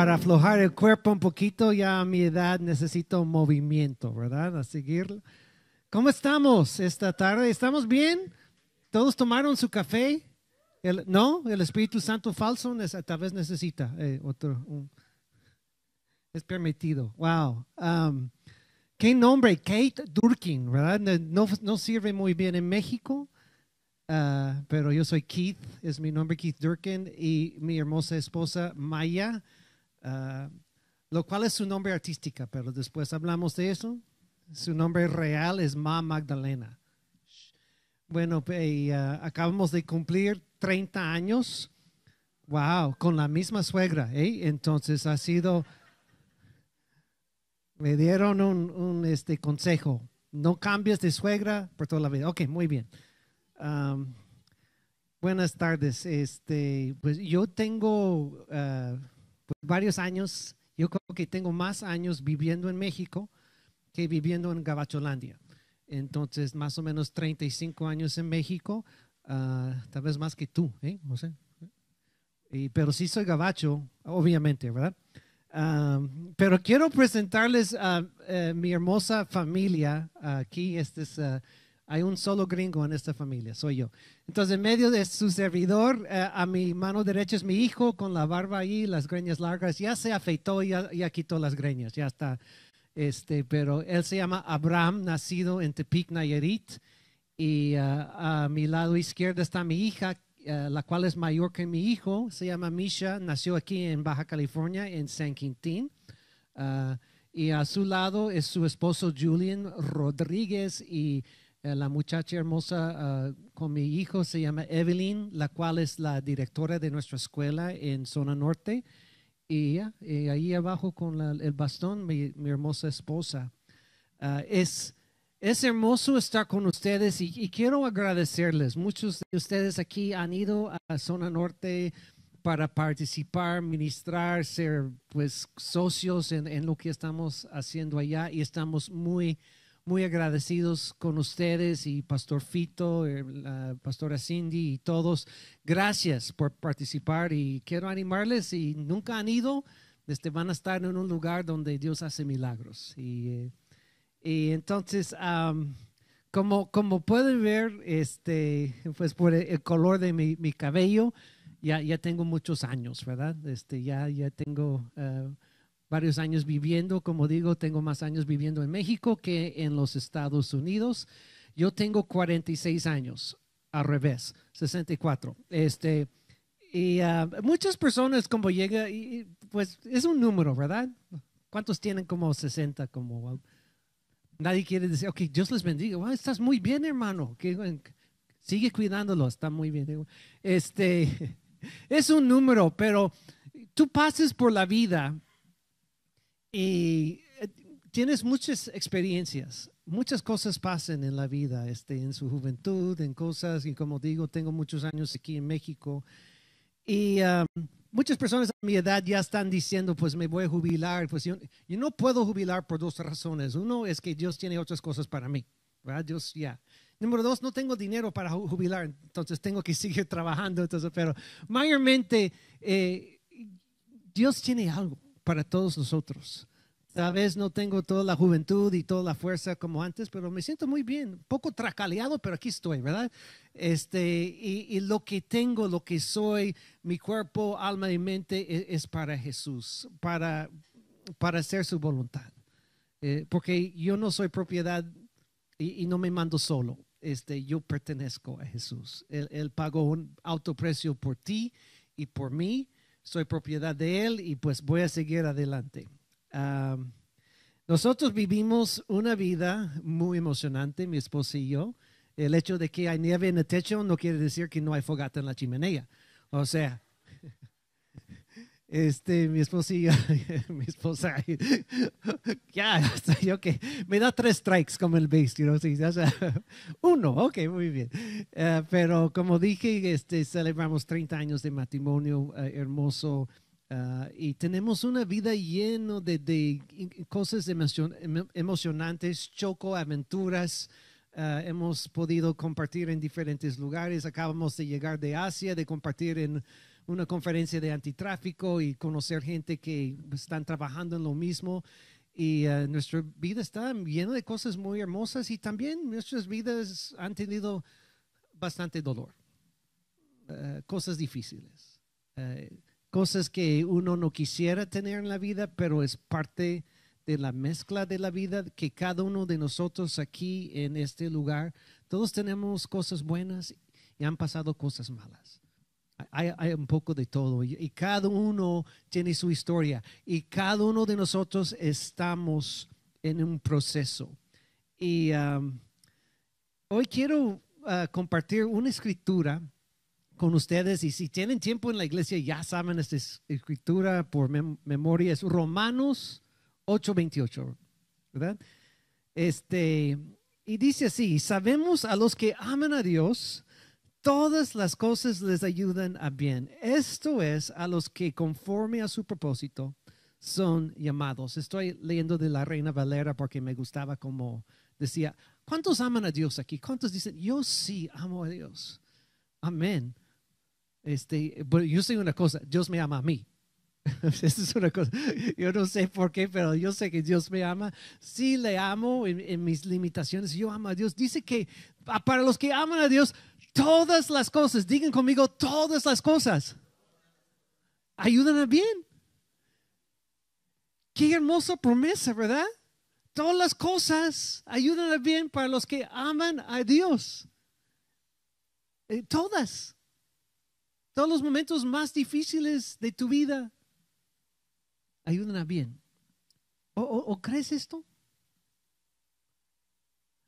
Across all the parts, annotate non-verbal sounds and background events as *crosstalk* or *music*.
para aflojar el cuerpo un poquito, ya a mi edad necesito movimiento, ¿verdad? A seguir. ¿Cómo estamos esta tarde? ¿Estamos bien? ¿Todos tomaron su café? no, el Espíritu Santo falso tal vez necesita eh, otro. es permitido. Wow. Um, ¿Qué nombre? Kate Durkin, ¿verdad? No, no sirve muy bien en México, uh, pero yo soy Keith, es mi nombre, Keith Durkin, y mi hermosa esposa Maya Ah, lo cual es su nombre artística, pero después hablamos de eso. Su nombre real es Ma Magdalena. Bueno, ah, acabamos de cumplir 30 años. Wow, con la misma suegra, ¿eh? Entonces ha sido. Me dieron un, este, consejo. No cambies de suegra por toda la vida. Ok, muy bien. buenas tardes. Este, pues yo tengo ah, pues, varios años, yo creo que tengo más años viviendo en México que viviendo en Gabacholandia. Entonces, más o menos 35 años en México, ah, tal vez más que tú, ¿eh, José? pero sí soy gabacho, obviamente, ¿verdad? Ah, pero quiero presentarles a eh, mi hermosa familia aquí. Este es ah, hay un solo gringo en esta familia, soy yo. Entonces, en medio de su servidor, eh, a mi mano derecha es mi hijo con la barba ahí, las greñas largas. Ya se afeitó, ya, ya quitó las greñas, ya está. Este, pero él se llama Abraham, nacido en Tepic, Nayarit. Y eh, a mi lado izquierdo está mi hija, eh, la cual es mayor que mi hijo. Se llama Misha, nació aquí en Baja California, en San Quintín. Ah, y a su lado es su esposo Julian Rodríguez y eh, la muchacha hermosa ah, con mi hijo se llama Evelyn, la cual es la directora de nuestra escuela en zona norte. Y, eh, ahí abajo con el bastón, mi, hermosa esposa. Ah, es, es hermoso estar con ustedes y, quiero agradecerles. Muchos de ustedes aquí han ido a zona norte para participar, ministrar, ser pues socios en, lo que estamos haciendo allá y estamos muy muy agradecidos con ustedes y Pastor Fito, eh, la Pastora Cindy y todos. Gracias por participar y quiero animarles, si nunca han ido, este, van a estar en un lugar donde Dios hace milagros. Y, eh, entonces, como, como pueden ver, este, pues por el color de mi, cabello, ya, ya tengo muchos años, ¿verdad? Este, ya, ya tengo... Eh, varios años viviendo, como digo, tengo más años viviendo en México que en los Estados Unidos. Yo tengo 46 años, al revés, 64. Este, y ah, muchas personas como llega, y, pues es un número, ¿verdad? ¿Cuántos tienen como 60? Como, nadie quiere decir, ok, Dios les bendiga, ah, estás muy bien, hermano, que, sigue cuidándolo, está muy bien. Este, *laughs* es un número, pero tú pases por la vida y eh, tienes muchas experiencias, muchas cosas pasan en la vida, este, en su juventud, en cosas, y como digo, tengo muchos años aquí en México. Y ah, muchas personas a mi edad ya están diciendo, pues me voy a jubilar. Pues yo, no puedo jubilar por dos razones. Uno es que Dios tiene otras cosas para mí, ¿verdad? Dios ya. Número dos, no tengo dinero para jubilar, entonces tengo que *laughs* seguir trabajando. Entonces, pero mayormente, eh, Dios tiene algo para todos nosotros. Tal vez no tengo toda la juventud y toda la fuerza como antes, pero me siento muy bien, un poco tracaleado, pero aquí estoy, ¿verdad? Este, y, lo que tengo, lo que soy, mi cuerpo, alma y mente e, es, para Jesús, para, para hacer su voluntad. Eh, porque yo no soy propiedad y, no me mando solo. Este, yo pertenezco a Jesús. Él, él pagó un alto precio por ti y por mí soy propiedad de Él y pues voy a seguir adelante. nosotros vivimos una vida muy emocionante, mi esposa y yo. El hecho de que hay nieve en el techo no quiere decir que no hay fogata en la chimenea. O sea, este, mi esposa *laughs* mi esposa, *laughs* ya, yo que me da tres strikes como el base, *laughs* uno, ok, muy bien. Eh, pero como dije, este, celebramos 30 años de matrimonio eh, hermoso eh, y tenemos una vida llena de, cosas em, emocionantes, choco, aventuras. hemos podido compartir en diferentes lugares. Acabamos de llegar de Asia, de compartir en una conferencia de antitráfico y conocer gente que pues, están trabajando en lo mismo. Y eh, nuestra vida está llena de cosas muy hermosas y también nuestras vidas han tenido bastante dolor, eh, cosas difíciles, eh, cosas que uno no quisiera tener en la vida, pero es parte de la mezcla de la vida que cada uno de nosotros aquí en este lugar, todos tenemos cosas buenas y han pasado cosas malas hay, un poco de todo y, cada uno tiene su historia y cada uno de nosotros estamos en un proceso. Y um, hoy quiero uh, compartir una escritura con ustedes y si tienen tiempo en la iglesia ya saben esta escritura por memoria, es Romanos 8:28, ¿verdad? Este, y dice así, sabemos a los que aman a Dios, todas las cosas les ayudan a bien. Esto es a los que conforme a su propósito son llamados. Estoy leyendo de la Reina Valera porque me gustaba como decía, ¿cuántos aman a Dios aquí? ¿Cuántos dicen, yo sí amo a Dios? Amén. Este, yo sé una cosa, Dios me ama a mí. *laughs* Esa es una cosa. Yo no sé por qué, pero yo sé que Dios me ama. Sí le amo en mis limitaciones. Yo amo a Dios. Dice que ah, para los que aman a Dios, Todas las cosas, digan conmigo, todas las cosas ayudan a bien. Qué hermosa promesa, ¿verdad? Todas las cosas ayudan a bien para los que aman a Dios. Eh, todas. Todos los momentos más difíciles de tu vida ayudan a bien. o crees esto?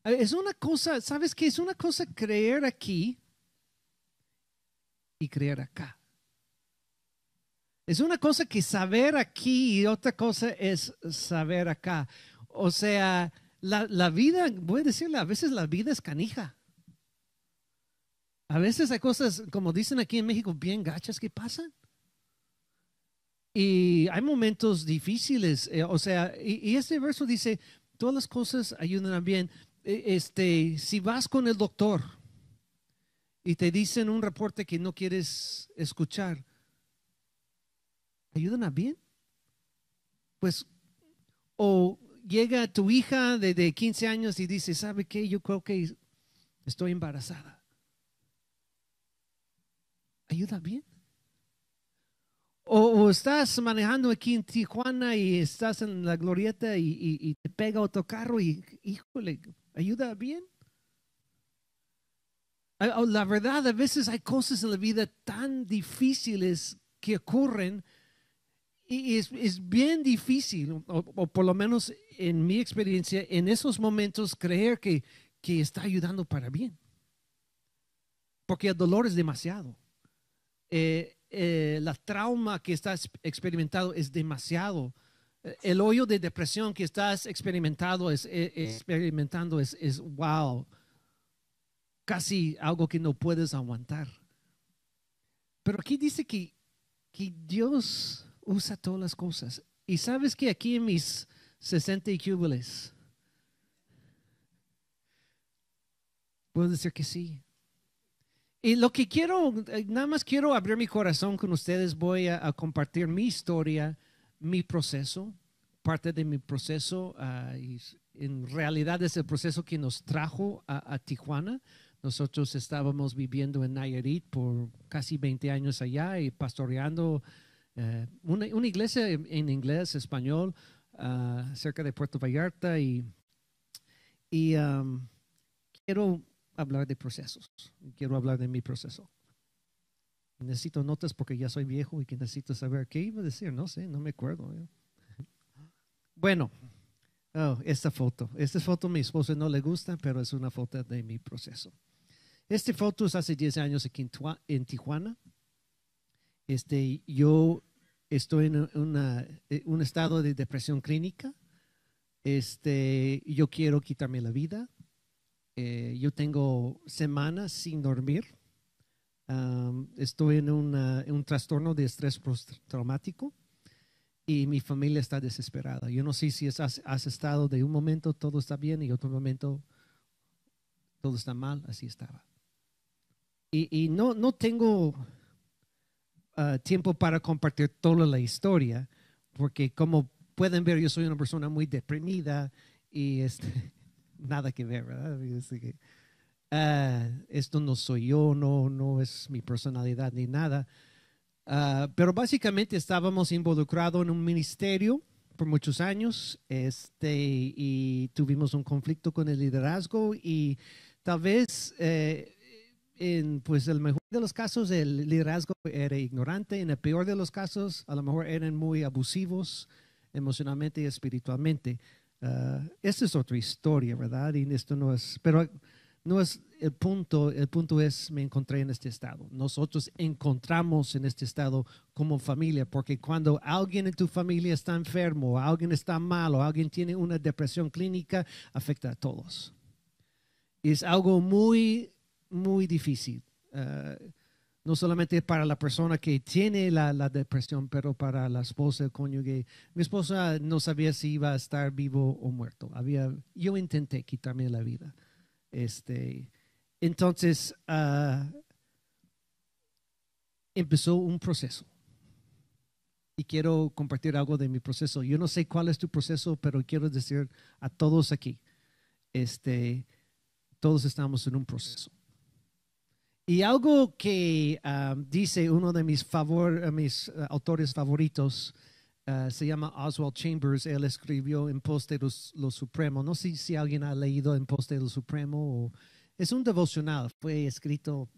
Es una cosa, ¿sabes qué? Es una cosa creer aquí y creer acá. Es una cosa que saber aquí y otra cosa es saber acá. O sea, la, vida, voy a decirle, a veces la vida es canija. A veces hay cosas, como dicen aquí en México, bien gachas que pasan. Y hay momentos difíciles. Eh, o sea, y, y este verso dice, todas las cosas ayudan a bien. E, este, si vas con el doctor y te dicen un reporte que no quieres escuchar, ¿ayudan a bien? Pues, o llega tu hija de, 15 años y dice, ¿sabe qué? Yo creo que estoy embarazada. ¿Ayuda bien? O, estás manejando aquí en Tijuana y estás en la glorieta y, y te pega otro carro y, híjole, ayuda bien. La verdad, a veces hay cosas en la vida tan difíciles que ocurren y es, es bien difícil, o, por lo menos en mi experiencia, en esos momentos creer que, está ayudando para bien. Porque el dolor es demasiado. Eh, eh, la trauma que estás experimentado es demasiado el hoyo de depresión que estás e, experimentando es, experimentando es, wow, casi algo que no puedes aguantar. Pero aquí dice que, Dios usa todas las cosas. Y sabes que aquí en mis 60 y puedo decir que sí. Y lo que quiero, eh, nada más quiero abrir mi corazón con ustedes, voy a, a compartir mi historia mi proceso, parte de mi proceso, ah, en realidad es el proceso que nos trajo a, Tijuana. Nosotros estábamos viviendo en Nayarit por casi 20 años allá y pastoreando eh, una, iglesia en, inglés, español, ah, cerca de Puerto Vallarta. Y, y quiero hablar de procesos, quiero hablar de mi proceso necesito notas porque ya soy viejo y que necesito saber qué iba a decir, no sé, no me acuerdo. ¿eh? Bueno, oh, esta foto, esta foto a mi esposo no le gusta, pero es una foto de mi proceso. Esta foto es hace 10 años en Tijuana. Este, yo estoy en eh, un estado de depresión clínica. Este, yo quiero quitarme la vida. Eh, yo tengo semanas sin dormir estoy en, un trastorno de estrés postraumático y mi familia está desesperada. Yo no sé si has, estado de un momento todo está bien y otro momento todo está mal, así estaba. Y, no, tengo ah, tiempo para compartir toda la historia, porque como pueden ver, yo soy una persona muy deprimida y este, *laughs* nada que ver, ¿verdad? Ah, esto no soy yo, no, no es mi personalidad ni nada. Ah, pero básicamente estábamos involucrados en un ministerio por muchos años este, y tuvimos un conflicto con el liderazgo y tal vez eh, en pues el mejor de los casos el liderazgo era ignorante, en el peor de los casos a lo mejor eran muy abusivos emocionalmente y espiritualmente. Ah, esta es otra historia, ¿verdad? Y esto no es, pero no es el punto, el punto es me encontré en este estado. Nosotros encontramos en este estado como familia, porque cuando alguien en tu familia está enfermo, alguien está malo, alguien tiene una depresión clínica, afecta a todos. Es algo muy, muy difícil. Eh, no solamente para la persona que tiene la, depresión, pero para la esposa, el cónyuge. Mi esposa no sabía si iba a estar vivo o muerto. yo intenté quitarme la vida este, entonces, ah, empezó un proceso. Y quiero compartir algo de mi proceso. Yo no sé cuál es tu proceso, pero quiero decir a todos aquí, este, todos estamos en un proceso. Y algo que ah, dice uno de mis, favor, mis ah, autores favoritos Ah, se llama Oswald Chambers, él escribió En poste de lo supremo. No sé si alguien ha leído En poste de lo supremo. Es un devocional, fue escrito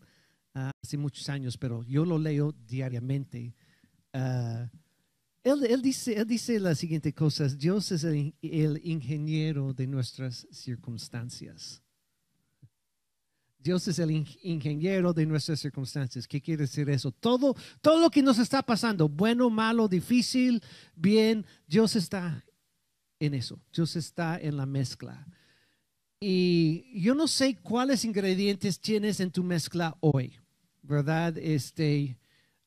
ah, hace muchos años, pero yo lo leo diariamente. Ah, él, dice, él dice las siguientes cosas, Dios es el ingeniero de nuestras circunstancias. Dios es el ingeniero de nuestras circunstancias. ¿Qué quiere decir eso? Todo, todo lo que nos está pasando, bueno, malo, difícil, bien, Dios está en eso. Dios está en la mezcla. Y yo no sé cuáles ingredientes tienes en tu mezcla hoy, ¿verdad? Este,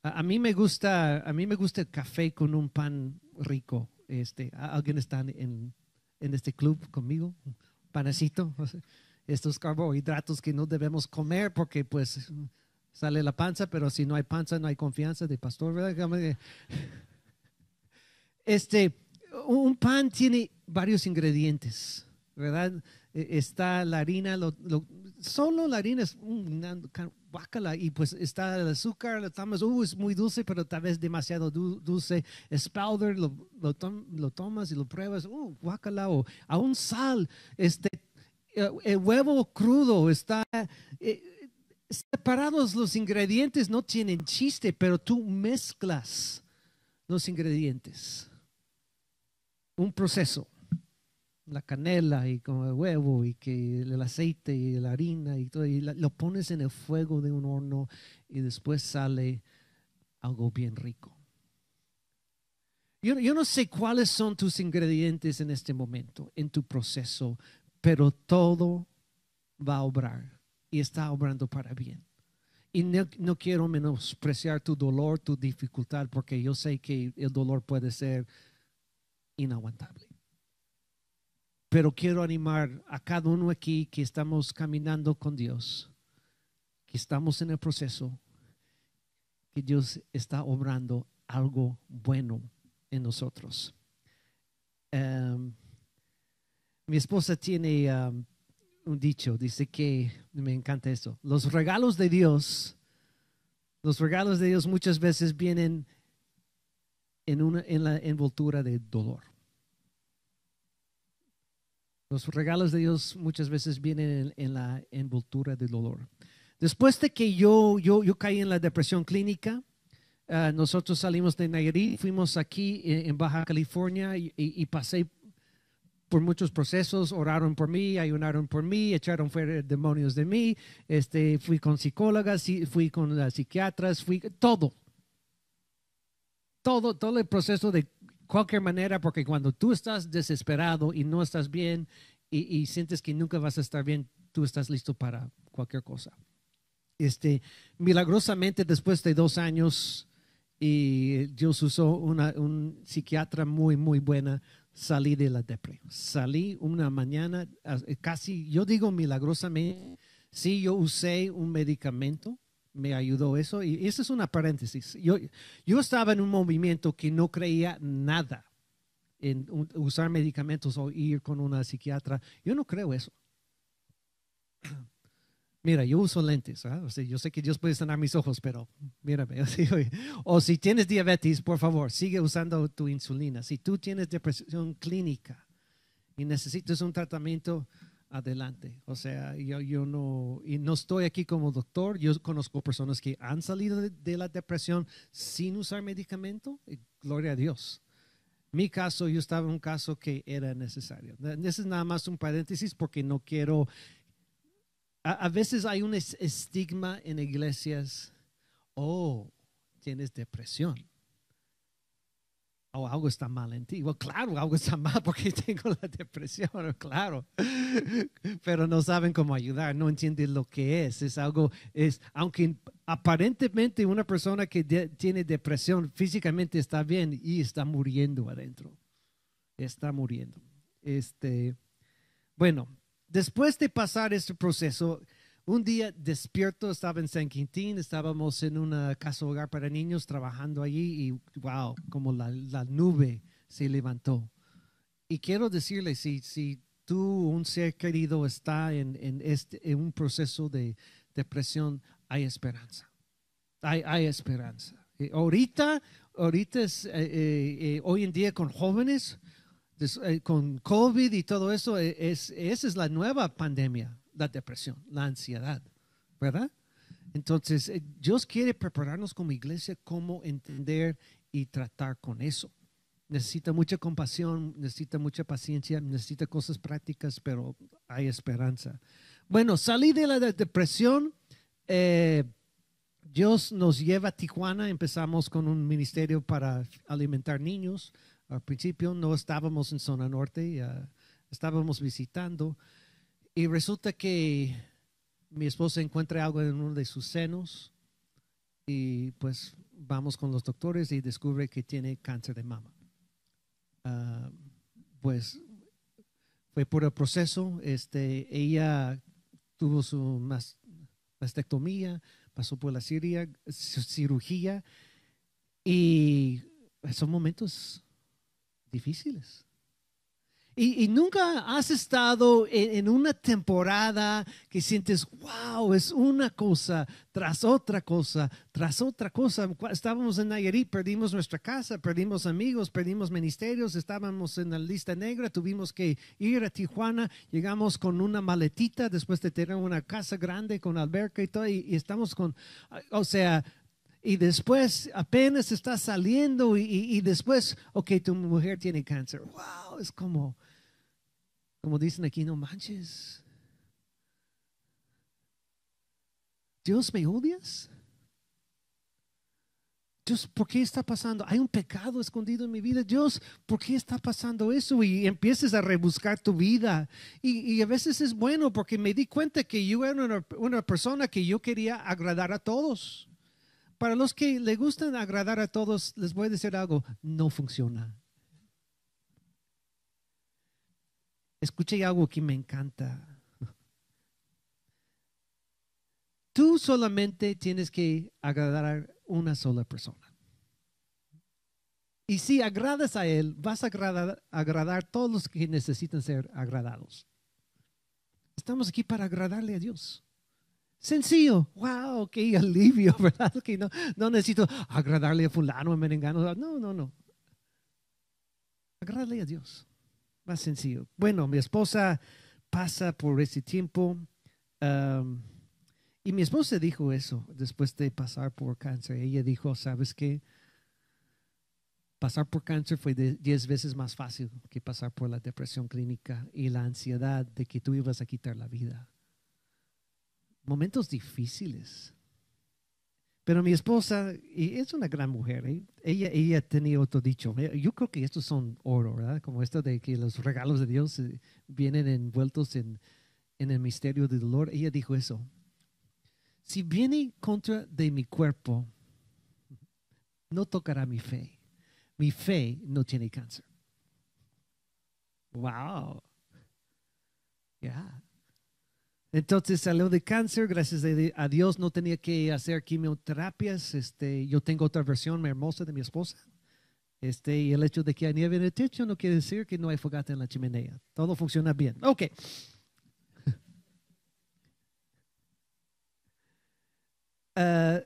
a, mí me gusta, a mí me gusta el café con un pan rico. Este, ¿alguien está en, este club conmigo? Panecito estos carbohidratos que no debemos comer porque pues sale la panza, pero si no hay panza no hay confianza de pastor, ¿verdad? *laughs* Este, un pan tiene varios ingredientes, ¿verdad? E, está la harina, solo la harina es un y pues está el azúcar, lo tomas, uh, es muy dulce, pero tal vez demasiado dulce. Es powder, lo, lo, tomas y lo pruebas, uh, guacala o aún sal, este, eh, el huevo crudo está... Eh, separados los ingredientes no tienen chiste, pero tú mezclas los ingredientes. Un proceso. La canela y con el huevo y que el aceite y la harina y todo. Y lo pones en el fuego de un horno y después sale algo bien rico. Yo, yo no sé cuáles son tus ingredientes en este momento, en tu proceso pero todo va a obrar y está obrando para bien. Y no, quiero menospreciar tu dolor, tu dificultad, porque yo sé que el dolor puede ser inaguantable. Pero quiero animar a cada uno aquí que estamos caminando con Dios, que estamos en el proceso, que Dios está obrando algo bueno en nosotros. Em, mi esposa tiene um, un dicho, dice que me encanta eso. Los regalos de Dios, los regalos de Dios muchas veces vienen en, una, en la envoltura de dolor. Los regalos de Dios muchas veces vienen en, la envoltura de dolor. Después de que yo, yo, yo caí en la depresión clínica, eh, nosotros salimos de Nayarit, fuimos aquí eh, en, Baja California y pasé por muchos procesos, oraron por mí, ayunaron por mí, echaron fuera demonios de mí, este, fui con psicólogas, fui con las psiquiatras, fui todo. Todo, todo el proceso de cualquier manera, porque cuando tú estás desesperado y no estás bien y, sientes que nunca vas a estar bien, tú estás listo para cualquier cosa. Este, milagrosamente, después de dos años, y Dios usó una, un psiquiatra muy, muy buena, salí de la depresión. Salí una mañana, eh, casi, yo digo milagrosamente, sí, yo usé un medicamento, me ayudó eso, y eso es una paréntesis. Yo, yo estaba en un movimiento que no creía nada en usar medicamentos o ir con una psiquiatra. Yo no creo eso mira, yo uso lentes, ¿ah? o sea, yo sé que Dios puede sanar mis ojos, pero mírame. *laughs* O si tienes diabetes, por favor, sigue usando tu insulina. Si tú tienes depresión clínica y necesitas un tratamiento, adelante. O sea, yo, yo no, y no estoy aquí como doctor, yo conozco personas que han salido de, la depresión sin usar medicamento, gloria a Dios. Mi caso, yo estaba en un caso que era necesario. Ese es nada más un paréntesis porque no quiero a, veces hay un estigma en iglesias, oh, tienes depresión. O oh, algo está mal en ti. claro, algo está mal porque *laughs* tengo la depresión, *laughs* claro. Pero no saben cómo ayudar, no entienden lo que es. Es algo, es, aunque aparentemente una persona que tiene depresión físicamente está bien y está muriendo adentro. Está muriendo. Este, bueno, Después de pasar este proceso, un día despierto, estaba en San Quintín, estábamos en una casa hogar para niños trabajando allí y wow, como la, nube se levantó. Y quiero decirle, si, si tú, un ser querido, está en, este, en un proceso de depresión, hay esperanza. Hay, esperanza. ahorita, ahorita eh, eh, eh, hoy en día con jóvenes, eh, con COVID y todo eso, eh, es, esa es la nueva pandemia, la depresión, la ansiedad, ¿verdad? Entonces, eh, Dios quiere prepararnos como iglesia cómo entender y tratar con eso. Necesita mucha compasión, necesita mucha paciencia, necesita cosas prácticas, pero hay esperanza. Bueno, salí de la depresión. Dios nos lleva a Tijuana. Empezamos con un ministerio para alimentar niños. Al principio no estábamos en zona norte, eh, estábamos visitando y resulta que mi esposa encuentra algo en uno de sus senos y pues vamos con los doctores y descubre que tiene cáncer de mama. Ah, pues fue por el proceso, este, ella tuvo su mastectomía, pasó por la cirugía y son momentos difíciles. Y, nunca has estado en, una temporada que sientes, wow, es una cosa tras otra cosa, tras otra cosa. Estábamos en Nayarit, perdimos nuestra casa, perdimos amigos, perdimos ministerios, estábamos en la lista negra, tuvimos que ir a Tijuana, llegamos con una maletita después de tener una casa grande con alberca y todo, y estamos con, o sea, y después apenas está saliendo y, y, después, ok, tu mujer tiene cáncer. Wow, es como, como dicen aquí, no manches. Dios, ¿me odias? Dios, ¿por qué está pasando? Hay un pecado escondido en mi vida. Dios, ¿por qué está pasando eso? Y empieces a rebuscar tu vida. Y, a veces es bueno porque me di cuenta que yo era una, una, persona que yo quería agradar a todos para los que le gustan agradar a todos, les voy a decir algo, no funciona. Escuché algo que me encanta. Tú solamente tienes que agradar a una sola persona. Y si agradas a Él, vas a agradar, agradar a todos los que necesitan ser agradados. Estamos aquí para agradarle a Dios. Sencillo, wow, qué alivio, *laughs* ¿verdad? Que no, no necesito agradarle a fulano, a merengano. No, no, no. Agradarle a Dios. Más sencillo. Bueno, mi esposa pasa por ese tiempo. y mi esposa dijo eso después de pasar por cáncer. Ella dijo, ¿sabes qué? Pasar por cáncer fue 10 veces más fácil que pasar por la depresión clínica y la ansiedad de que tú ibas a quitar la vida momentos difíciles. Pero mi esposa y es una gran mujer. ¿eh? Ella, ella tenía otro dicho. Yo creo que estos son oro, ¿verdad? Como esto de que los regalos de Dios eh, vienen envueltos en, en el misterio del dolor. Ella dijo eso. Si viene contra de mi cuerpo, no tocará mi fe. Mi fe no tiene cáncer. Wow. ya entonces salió de cáncer, gracias a Dios no tenía que hacer quimioterapias. Este, yo tengo otra versión hermosa de mi esposa. Este, y el hecho de que hay nieve en el techo no quiere decir que no hay fogata en la chimenea. Todo funciona bien. Ok. *laughs* Ah,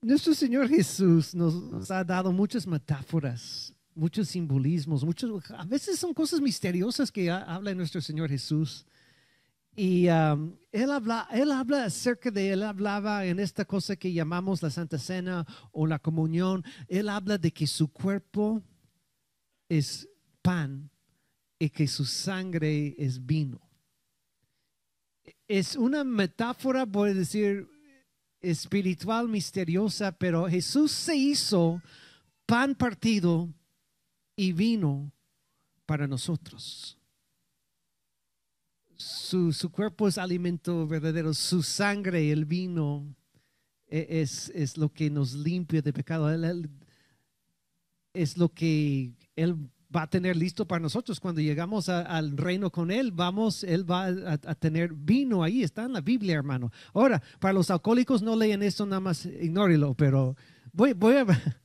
nuestro Señor Jesús nos, ha dado muchas metáforas, muchos simbolismos, muchos, a veces son cosas misteriosas que habla nuestro Señor Jesús. Y um, él, habla, él habla acerca de, él hablaba en esta cosa que llamamos la Santa Cena o la comunión, él habla de que su cuerpo es pan y que su sangre es vino. Es una metáfora, por decir, espiritual misteriosa, pero Jesús se hizo pan partido y vino para nosotros su, cuerpo es alimento verdadero, su sangre, el vino, e, es, lo que nos limpia de pecado. Él, es lo que Él va a tener listo para nosotros. Cuando llegamos al reino con Él, vamos, Él va a, tener vino ahí, está en la Biblia, hermano. Ahora, para los alcohólicos no leen eso, nada más ignórelo, pero voy, voy a... *laughs*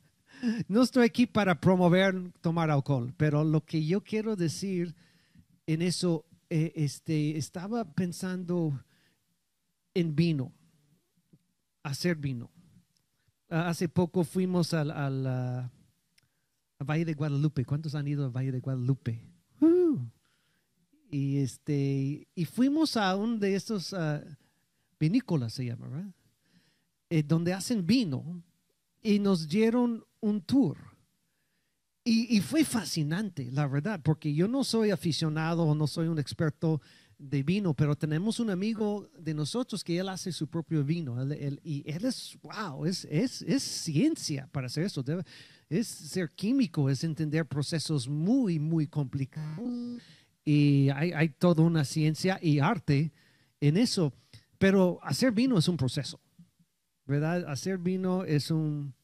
No estoy aquí para promover tomar alcohol, pero lo que yo quiero decir en eso eh, este, estaba pensando en vino, hacer vino. Ah, hace poco fuimos al, ah, Valle de Guadalupe. ¿Cuántos han ido al Valle de Guadalupe? Uh. y, este, y fuimos a un de estos ah, vinícolas, se llama, eh, donde hacen vino y nos dieron un tour y, fue fascinante, la verdad, porque yo no soy aficionado, no soy un experto de vino, pero tenemos un amigo de nosotros que él hace su propio vino. y él es, wow, es, es, ciencia para hacer eso. Debe, es ser químico, es entender procesos muy, muy complicados. Y hay, hay toda una ciencia y arte en eso. Pero hacer vino es un proceso, ¿verdad? Hacer vino es un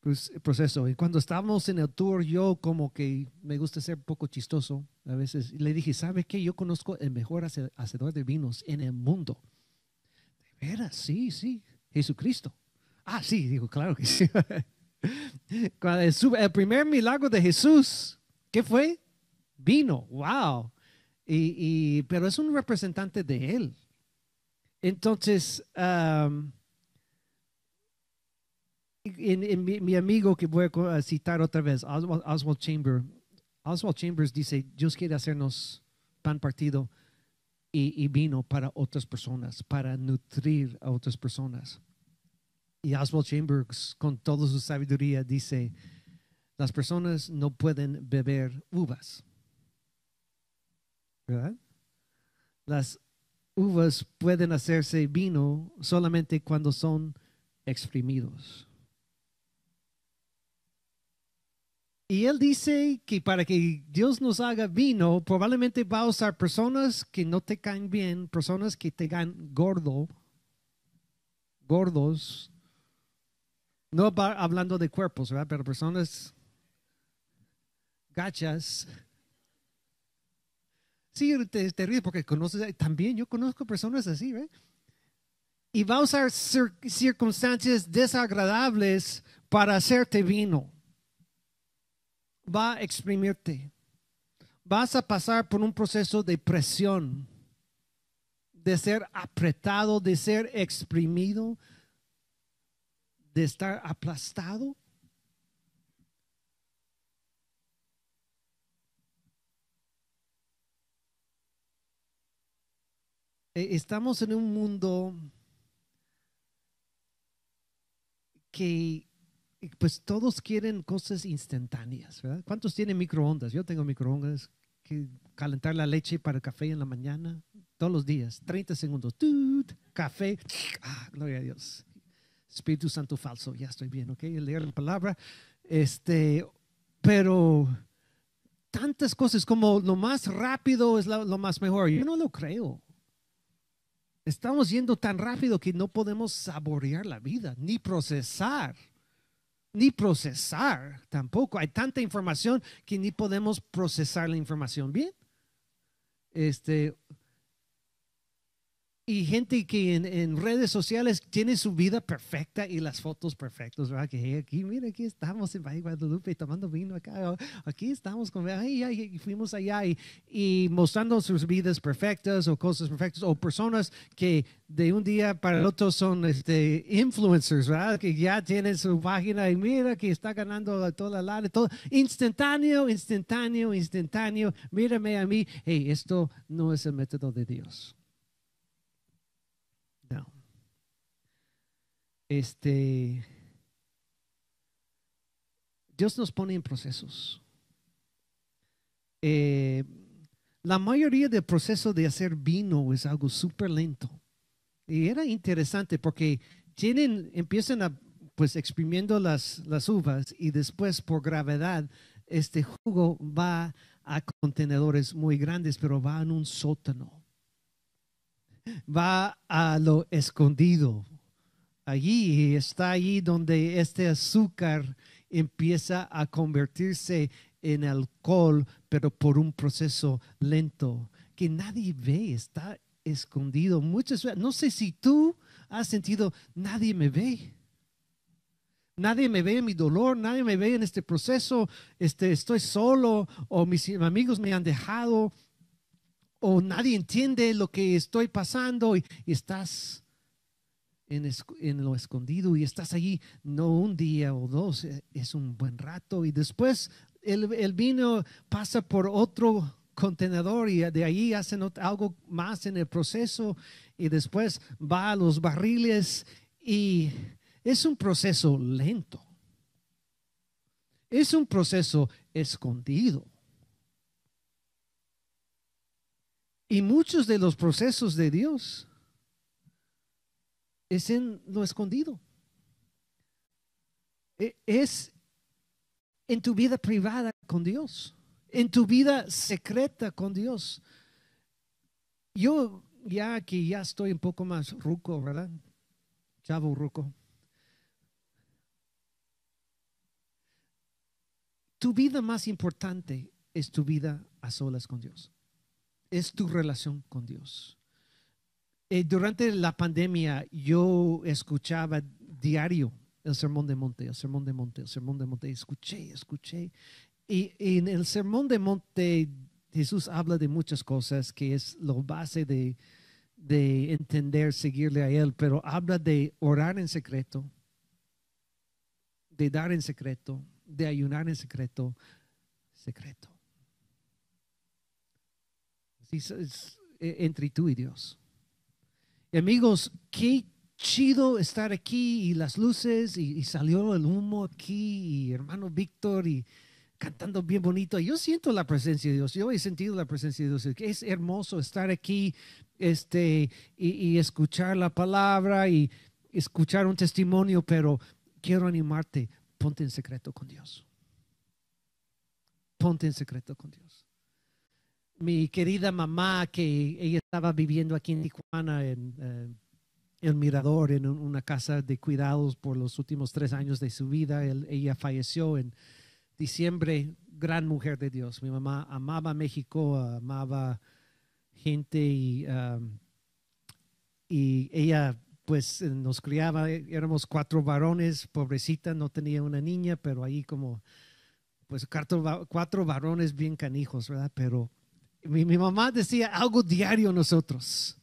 pues, eh, proceso. Y cuando estábamos en el tour, yo como que me gusta ser un poco chistoso a veces. le dije, ¿sabe qué? Yo conozco el mejor hacedor de vinos en el mundo. ¿De veras? Sí, sí. Jesucristo. Ah, sí, digo, claro que sí. *laughs* el primer milagro de Jesús, ¿qué fue? Vino, wow. Y, y pero es un representante de él. Entonces, en, mi, amigo que voy a citar otra vez, Oswald, Chambers, Oswald Chambers dice, Dios quiere hacernos pan partido y, vino para otras personas, para nutrir a otras personas. Y Oswald Chambers, con toda su sabiduría, dice, las personas no pueden beber uvas. Las uvas pueden hacerse vino solamente cuando son exprimidos. Y él dice que para que Dios nos haga vino, probablemente va a usar personas que no te caen bien, personas que te caen gordo, gordos. No va hablando de cuerpos, ¿verdad? Pero personas gachas. Sí, te, te ríes porque conoces, también yo conozco personas así, ¿verdad? Y va a usar circunstancias desagradables para hacerte vino va a exprimirte. Vas a pasar por un proceso de presión, de ser apretado, de ser exprimido, de estar aplastado. E, estamos en un mundo que pues todos quieren cosas instantáneas, ¿verdad? ¿Cuántos tienen microondas? Yo tengo microondas que calentar la leche para el café en la mañana, todos los días, 30 segundos, café, ¡Ah, gloria a Dios. Espíritu Santo falso, ya estoy bien, ¿ok? Leer la palabra. Este, pero tantas cosas como lo más rápido es lo más mejor. Yo no lo creo. Estamos yendo tan rápido que no podemos saborear la vida ni procesar ni procesar tampoco. Hay tanta información que ni podemos procesar la información bien. Este, y gente que en, redes sociales tiene su vida perfecta y las fotos perfectas, ¿verdad? Que aquí, mira, aquí estamos en Valle Guadalupe tomando vino acá, aquí estamos con, ay, ay, fuimos allá y, mostrando sus vidas perfectas o cosas perfectas o personas que de un día para el otro son este, influencers, ¿verdad? Que ya tienen su página y mira que está ganando toda la todo instantáneo, instantáneo, instantáneo. Mírame a mí, hey, esto no es el método de Dios. Este, Dios nos pone en procesos. Eh, la mayoría del proceso de hacer vino es algo súper lento. Y era interesante porque tienen, empiezan a, pues, exprimiendo las, las uvas y después por gravedad, este jugo va a contenedores muy grandes, pero va en un sótano. Va a lo escondido, allí está allí donde este azúcar empieza a convertirse en alcohol, pero por un proceso lento que nadie ve, está escondido. Muchas no sé si tú has sentido, nadie me ve. Nadie me ve en mi dolor, nadie me ve en este proceso, este, estoy solo o mis amigos me han dejado o nadie entiende lo que estoy pasando y estás en, lo escondido y estás allí no un día o dos, eh, es un buen rato y después el, el vino pasa por otro contenedor y de ahí hacen algo más en el proceso y después va a los barriles y es un proceso lento. Es un proceso escondido. Y muchos de los procesos de Dios es en lo escondido. E, es en tu vida privada con Dios, en tu vida secreta con Dios. Yo ya que ya estoy un poco más ruco, ¿verdad? Chavo ruco. Tu vida más importante es tu vida a solas con Dios. Es tu relación con Dios. Eh, durante la pandemia yo escuchaba diario el Sermón de Monte, el Sermón de Monte, el Sermón de Monte. Escuché, escuché. Y, en el Sermón de Monte Jesús habla de muchas cosas que es la base de, entender, seguirle a Él, pero habla de orar en secreto, de dar en secreto, de ayunar en secreto, secreto. es entre tú y Dios amigos, qué chido estar aquí y las luces y, salió el humo aquí y hermano Víctor y cantando bien bonito. Yo siento la presencia de Dios, yo he sentido la presencia de Dios. Es hermoso estar aquí este, y escuchar la palabra y escuchar un testimonio, pero quiero animarte, ponte en secreto con Dios. Ponte en secreto con Dios mi querida mamá, que ella estaba viviendo aquí en Tijuana, en El eh, Mirador, en una casa de cuidados por los últimos tres años de su vida. ella falleció en diciembre, gran mujer de Dios. Mi mamá amaba México, amaba gente y, um, y ella pues nos criaba, éramos cuatro varones, pobrecita, no tenía una niña, pero ahí como pues cuatro, cuatro varones bien canijos, ¿verdad? Pero mi, mamá decía algo diario nosotros.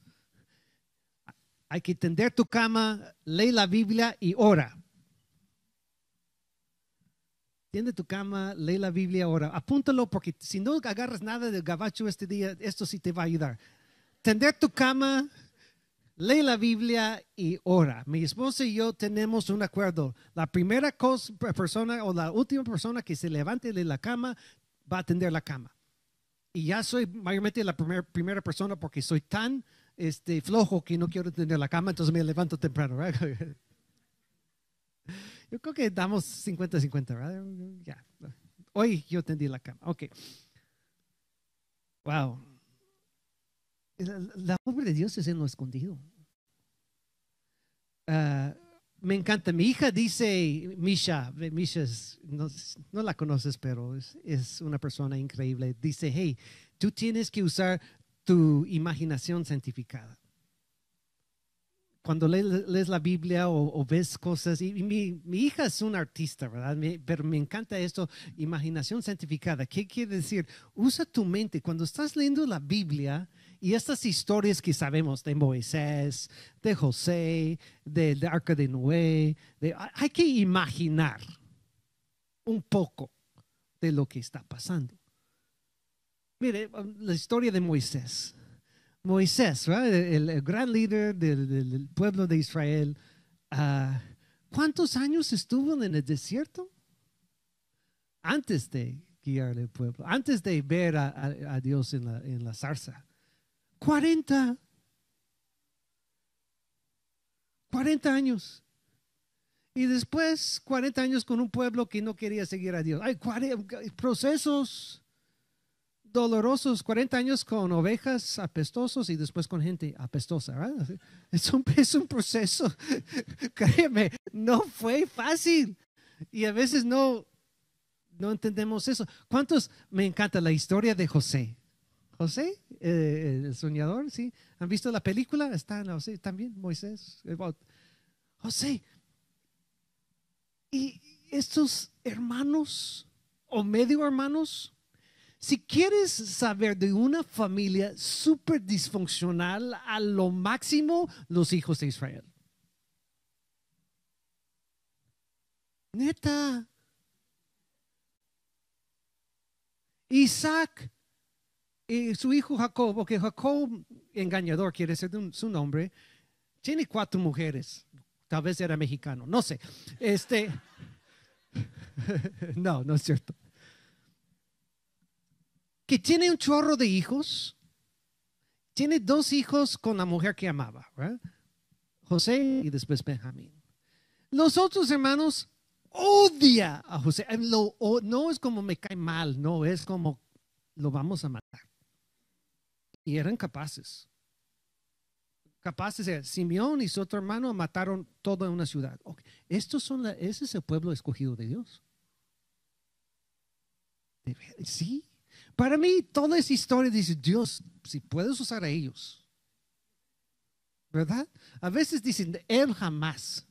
Hay que tender tu cama, lee la Biblia y ora. Tiende tu cama, lee la Biblia ora. Apúntalo porque si no agarras nada del gabacho este día, esto sí te va a ayudar. Tender tu cama, lee la Biblia y ora. Mi esposa y yo tenemos un acuerdo. La primera persona o la última persona que se levante de la cama va a tender la cama. Y ya soy mayormente la primer, primera persona porque soy tan este, flojo que no quiero tener la cama, entonces me levanto temprano. ¿verdad? *laughs* Yo creo que damos 50-50, Ya. Hoy yo tendí la cama. Ok. Wow. La, la obra de Dios es en lo escondido. Ah me encanta. Mi hija dice, Misha, Misha no, la conoces, pero es, una persona increíble. Dice, hey, tú tienes que usar tu imaginación santificada. Cuando lees, la Biblia o, ves cosas, y, mi, hija es una artista, ¿verdad? pero me encanta esto, imaginación santificada. ¿Qué quiere decir? Usa tu mente. Cuando estás leyendo la Biblia, y estas historias que sabemos de Moisés, de José, del de Arca de Noé, hay que imaginar un poco de lo que está pasando. Mire, um, la historia de Moisés. Moisés, el, el, gran líder del, pueblo de Israel, ah, ¿cuántos años estuvo en el desierto? Antes de guiar al pueblo, antes de ver a, Dios en la zarza. 40. 40 años. Y después 40 años con un pueblo que no quería seguir a Dios. Hay procesos dolorosos, 40 años con ovejas apestosos y después con gente apestosa. Es, un, un proceso, *laughs* créeme, no fue fácil. Y a veces no, no entendemos eso. ¿Cuántos? Me encanta la historia de José. José, eh, el soñador, ¿sí? ¿Han visto la película? Está en José también, Moisés. José. Y estos hermanos o medio hermanos, si quieres saber de una familia súper disfuncional a lo máximo, los hijos de Israel. Neta. Isaac y su hijo Jacob, porque Jacob, engañador quiere ser su nombre, tiene cuatro mujeres. Tal vez era mexicano, no sé. Este, *laughs* no, no es cierto. Que tiene un chorro de hijos. Tiene dos hijos con la mujer que amaba, ¿verdad? José y después Benjamín. Los otros hermanos odia a José. no es como me cae mal, no, es como lo vamos a matar y eran capaces. Capaces, Simeón y su otro hermano mataron toda una ciudad. Estos son ese es el pueblo escogido de Dios. sí. Para mí, toda esa historia dice, Dios, si puedes usar a ellos. ¿Verdad? A veces dicen, él jamás.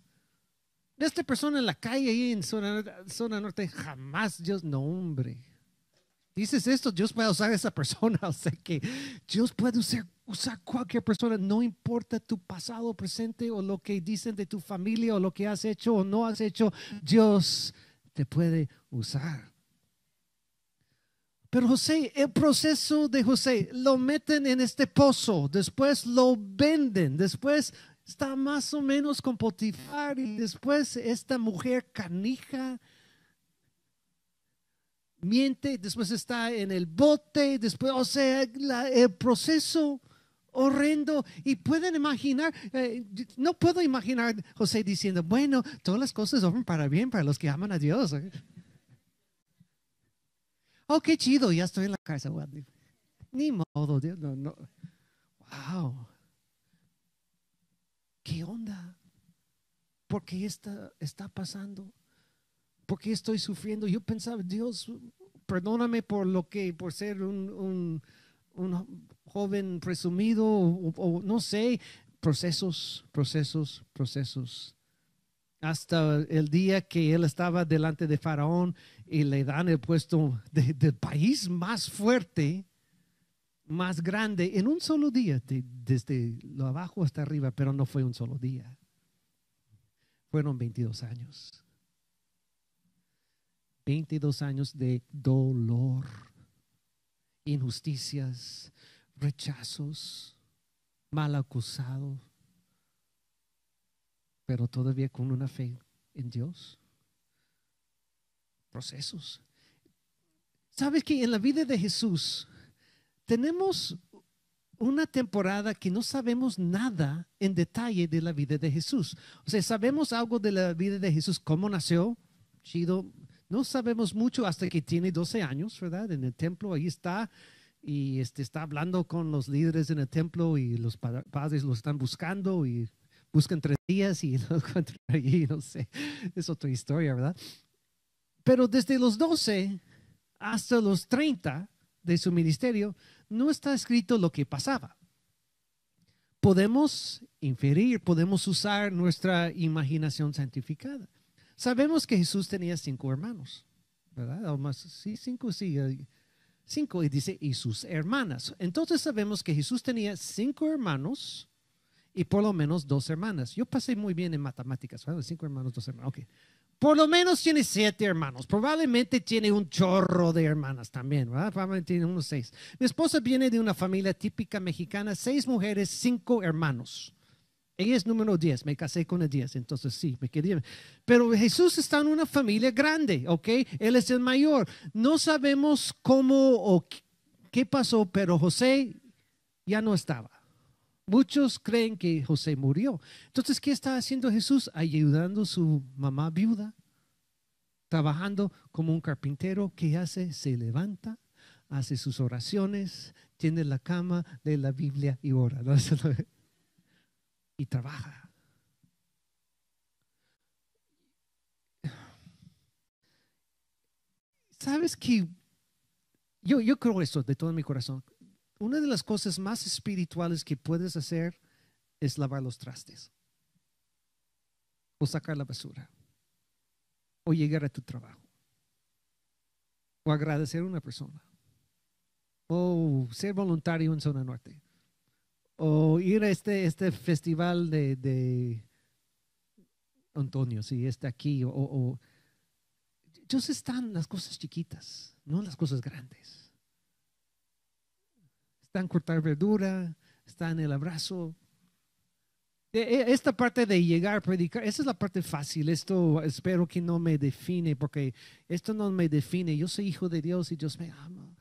Esta persona en la calle, ahí en zona, zona norte, jamás Dios, no hombre. Dices esto, Dios puede usar a esa persona, *laughs* o sea que Dios puede usar, usar cualquier persona, no importa tu pasado, presente o lo que dicen de tu familia o lo que has hecho o no has hecho, Dios te puede usar. Pero José, el proceso de José, lo meten en este pozo, después lo venden, después está más o menos con Potifar y después esta mujer canija miente, después está en el bote, después, o sea, el proceso horrendo. Y pueden imaginar, eh, no puedo imaginar José diciendo, bueno, todas las cosas son para bien para los que aman a Dios. *laughs* Oh, qué chido, ya estoy en la casa Ni modo, Dios, no, no. Wow. ¿Qué onda? porque qué está, está pasando? ¿por qué estoy sufriendo? Yo pensaba, Dios, perdóname por lo que, por ser un, joven presumido o, no sé, procesos, procesos, procesos. Hasta el día que él estaba delante de Faraón y le dan el puesto de, del país más fuerte, más grande, en un solo día, desde lo abajo hasta arriba, pero no fue un solo día. Fueron 22 años. 22 años de dolor, injusticias, rechazos, mal acusado, pero todavía con una fe en Dios. Procesos. Sabes que en la vida de Jesús tenemos una temporada que no sabemos nada en detalle de la vida de Jesús. O sea, sabemos algo de la vida de Jesús, cómo nació, chido, no sabemos mucho hasta que tiene 12 años, ¿verdad? En el templo, ahí está, y este, está hablando con los líderes en el templo y los padres lo están buscando y buscan tres días y *laughs* lo encuentran allí, no sé, es otra historia, ¿verdad? Pero desde los 12 hasta los 30 de su ministerio, no está escrito lo que pasaba. Podemos inferir, podemos usar nuestra imaginación santificada. Sabemos que Jesús tenía cinco hermanos, ¿verdad? O más, sí, cinco, sí, eh, cinco, y dice, y sus hermanas. Entonces sabemos que Jesús tenía cinco hermanos y por lo menos dos hermanas. Yo pasé muy bien en matemáticas, ¿verdad? Cinco hermanos, dos hermanas. Ok. Por lo menos tiene siete hermanos. Probablemente tiene un chorro de hermanas también, ¿verdad? Probablemente tiene unos seis. Mi esposa viene de una familia típica mexicana, seis mujeres, cinco hermanos. Ella es número 10, me casé con el 10, entonces sí, me quería. Pero Jesús está en una familia grande, ¿ok? Él es el mayor. No sabemos cómo o qué pasó, pero José ya no estaba. Muchos creen que José murió. Entonces, ¿qué está haciendo Jesús? Ayudando a su mamá viuda, trabajando como un carpintero. ¿Qué hace? Se levanta, hace sus oraciones, tiene la cama, lee la Biblia y ora. *laughs* y trabaja. Sabes que yo, yo creo eso de todo mi corazón. Una de las cosas más espirituales que puedes hacer es lavar los trastes o sacar la basura o llegar a tu trabajo o agradecer a una persona o ser voluntario en zona norte o ir a este, este festival de, Antonio, si está aquí, o, o están las cosas chiquitas, no las cosas grandes. Están cortar verdura, están en el abrazo. E, e, esta parte de llegar a predicar, esa es la parte fácil. Esto espero que no me define, porque esto no me define. Yo soy hijo de Dios y Dios me ama.